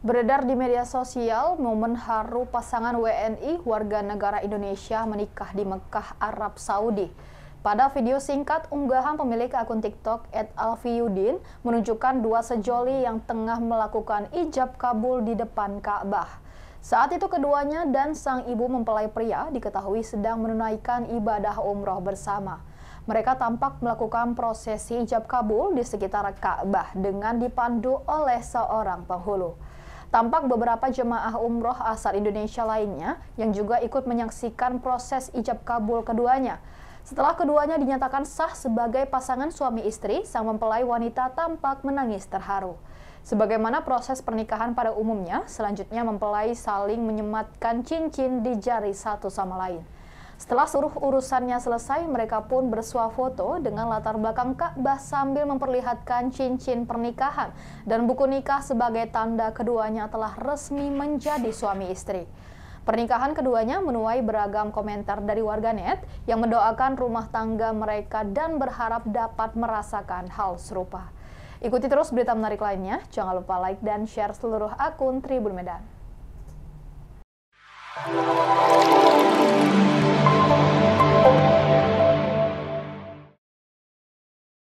Beredar di media sosial, momen haru pasangan WNI warga negara Indonesia menikah di Mekah, Arab Saudi. Pada video singkat unggahan pemilik akun TikTok at Alfiyudin menunjukkan dua sejoli yang tengah melakukan ijab kabul di depan Ka'bah. Saat itu keduanya dan sang ibu mempelai pria diketahui sedang menunaikan ibadah umroh bersama. Mereka tampak melakukan prosesi ijab kabul di sekitar Ka'bah dengan dipandu oleh seorang penghulu. Tampak beberapa jemaah umroh asal Indonesia lainnya yang juga ikut menyaksikan proses ijab kabul keduanya. Setelah keduanya dinyatakan sah sebagai pasangan suami istri, sang mempelai wanita tampak menangis terharu. Sebagaimana proses pernikahan pada umumnya, selanjutnya mempelai saling menyematkan cincin di jari satu sama lain. Setelah seluruh urusannya selesai, mereka pun bersuah foto dengan latar belakang Ka'bah sambil memperlihatkan cincin pernikahan dan buku nikah sebagai tanda keduanya telah resmi menjadi suami istri. Pernikahan keduanya menuai beragam komentar dari warganet yang mendoakan rumah tangga mereka dan berharap dapat merasakan hal serupa. Ikuti terus berita menarik lainnya. Jangan lupa like dan share seluruh akun Tribun Medan.